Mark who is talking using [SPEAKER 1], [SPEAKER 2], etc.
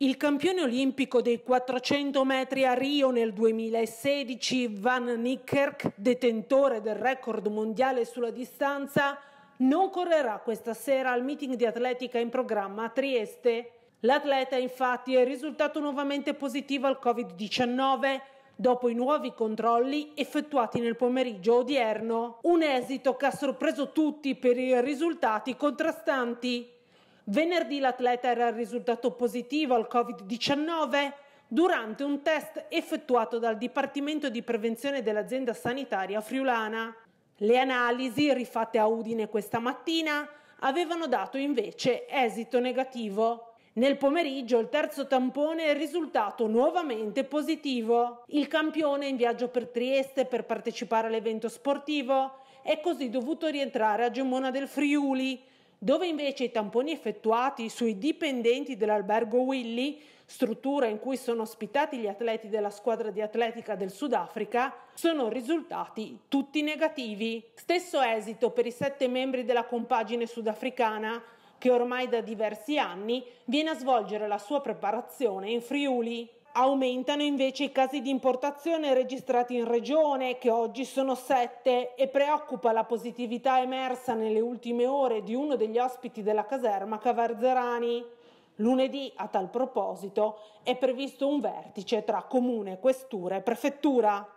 [SPEAKER 1] Il campione olimpico dei 400 metri a Rio nel 2016, Van Niekerk, detentore del record mondiale sulla distanza, non correrà questa sera al meeting di atletica in programma a Trieste. L'atleta infatti è risultato nuovamente positivo al Covid-19 dopo i nuovi controlli effettuati nel pomeriggio odierno. Un esito che ha sorpreso tutti per i risultati contrastanti. Venerdì l'atleta era risultato positivo al Covid-19 durante un test effettuato dal Dipartimento di Prevenzione dell'azienda sanitaria friulana. Le analisi rifatte a Udine questa mattina avevano dato invece esito negativo. Nel pomeriggio il terzo tampone è risultato nuovamente positivo. Il campione in viaggio per Trieste per partecipare all'evento sportivo è così dovuto rientrare a Gemona del Friuli dove invece i tamponi effettuati sui dipendenti dell'albergo Willy, struttura in cui sono ospitati gli atleti della squadra di atletica del Sudafrica, sono risultati tutti negativi. Stesso esito per i sette membri della compagine sudafricana, che ormai da diversi anni viene a svolgere la sua preparazione in Friuli. Aumentano invece i casi di importazione registrati in regione, che oggi sono sette, e preoccupa la positività emersa nelle ultime ore di uno degli ospiti della caserma Cavarzerani. Lunedì, a tal proposito, è previsto un vertice tra comune, questura e prefettura.